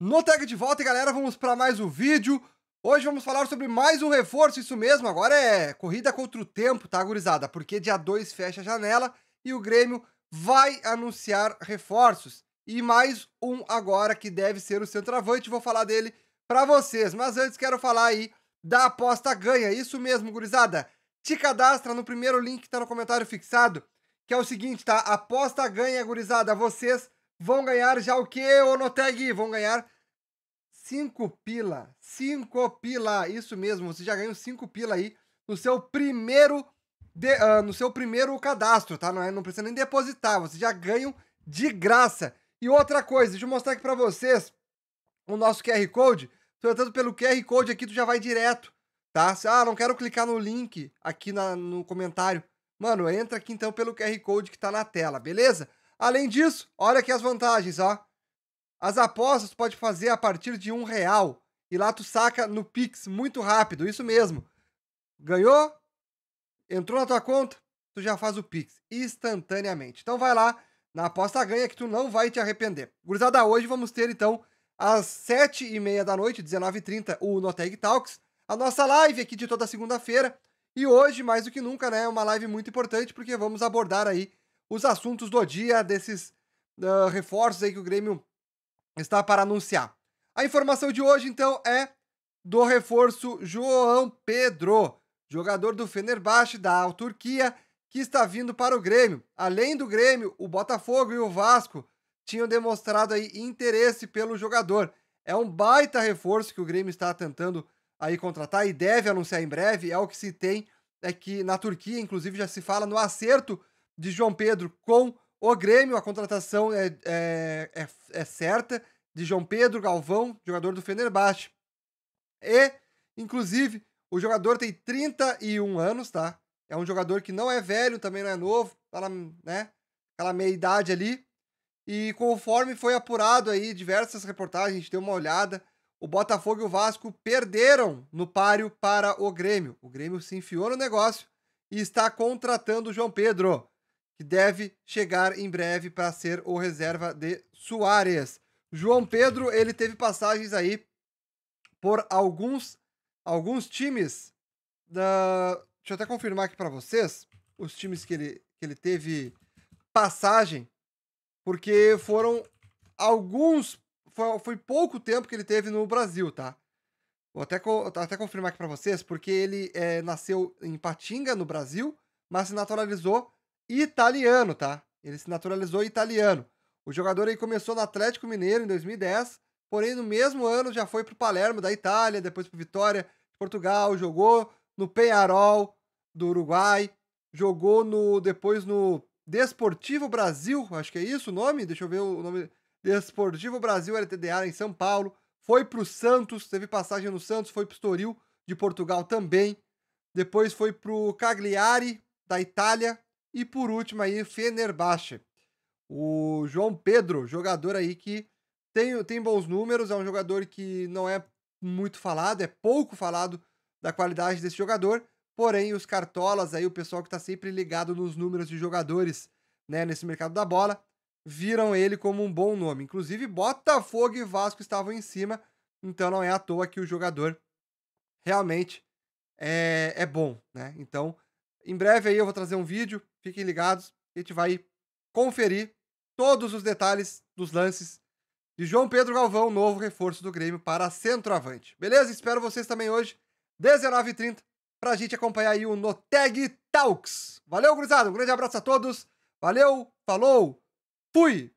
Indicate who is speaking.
Speaker 1: no Tag de Volta, galera, vamos para mais um vídeo. Hoje vamos falar sobre mais um reforço, isso mesmo, agora é corrida contra o tempo, tá, gurizada? Porque dia 2 fecha a janela e o Grêmio vai anunciar reforços. E mais um agora que deve ser o centroavante, vou falar dele para vocês. Mas antes quero falar aí da aposta ganha, isso mesmo, gurizada. Te cadastra no primeiro link que tá no comentário fixado, que é o seguinte, tá? Aposta ganha, gurizada, vocês vão ganhar já o quê, Onoteg? Noteg? Vão ganhar cinco pila. Cinco pila, isso mesmo. Você já ganhou cinco pila aí no seu primeiro de, uh, no seu primeiro cadastro, tá? Não, é, não precisa nem depositar, você já ganha de graça. E outra coisa, deixa eu mostrar aqui para vocês o nosso QR Code. Portanto, pelo QR Code aqui, tu já vai direto, tá? Se, ah, não quero clicar no link aqui na, no comentário. Mano, entra aqui então pelo QR Code que tá na tela, beleza? Além disso, olha aqui as vantagens, ó. As apostas tu pode fazer a partir de um real. E lá tu saca no Pix muito rápido, isso mesmo. Ganhou? Entrou na tua conta? Tu já faz o Pix instantaneamente. Então vai lá na aposta ganha que tu não vai te arrepender. Gurizada, hoje vamos ter então às sete e meia da noite, 19h30, o Noteg Talks, a nossa live aqui de toda segunda-feira. E hoje, mais do que nunca, né, é uma live muito importante porque vamos abordar aí os assuntos do dia desses uh, reforços aí que o Grêmio está para anunciar. A informação de hoje, então, é do reforço João Pedro, jogador do Fenerbahçe da Turquia, que está vindo para o Grêmio. Além do Grêmio, o Botafogo e o Vasco tinham demonstrado aí interesse pelo jogador. É um baita reforço que o Grêmio está tentando aí contratar e deve anunciar em breve. É o que se tem é que na Turquia, inclusive, já se fala no acerto de João Pedro com o Grêmio. A contratação é, é, é, é certa de João Pedro Galvão, jogador do Fenerbahçe. E, inclusive, o jogador tem 31 anos, tá? É um jogador que não é velho, também não é novo, tá na, né? Aquela meia-idade ali. E conforme foi apurado aí diversas reportagens, a gente deu uma olhada, o Botafogo e o Vasco perderam no páreo para o Grêmio. O Grêmio se enfiou no negócio e está contratando o João Pedro que deve chegar em breve para ser o reserva de Soares. João Pedro, ele teve passagens aí por alguns alguns times da, deixa eu até confirmar aqui para vocês os times que ele que ele teve passagem, porque foram alguns foi, foi pouco tempo que ele teve no Brasil, tá? Vou até, até confirmar aqui para vocês, porque ele é, nasceu em Patinga, no Brasil, mas se naturalizou italiano, tá? Ele se naturalizou italiano. O jogador aí começou no Atlético Mineiro em 2010, porém no mesmo ano já foi para o Palermo da Itália, depois para Vitória de Portugal, jogou no Penharol do Uruguai, jogou no depois no Desportivo Brasil, acho que é isso o nome, deixa eu ver o nome, Desportivo Brasil LTDA em São Paulo, foi para o Santos, teve passagem no Santos, foi para o Estoril de Portugal também, depois foi para o Cagliari da Itália, e por último aí, Fenerbahçe. O João Pedro, jogador aí que tem, tem bons números, é um jogador que não é muito falado, é pouco falado da qualidade desse jogador, porém os cartolas aí, o pessoal que está sempre ligado nos números de jogadores né, nesse mercado da bola, viram ele como um bom nome. Inclusive, Botafogo e Vasco estavam em cima, então não é à toa que o jogador realmente é, é bom, né? Então, em breve aí eu vou trazer um vídeo, fiquem ligados, a gente vai conferir todos os detalhes dos lances de João Pedro Galvão, novo reforço do Grêmio para centroavante. Beleza? Espero vocês também hoje, 19h30, a gente acompanhar aí o Noteg Talks. Valeu, gurizada, um grande abraço a todos, valeu, falou, fui!